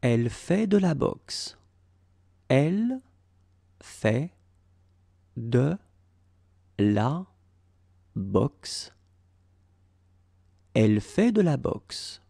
Elle fait de la boxe. Elle fait de la boxe. Elle fait de la boxe.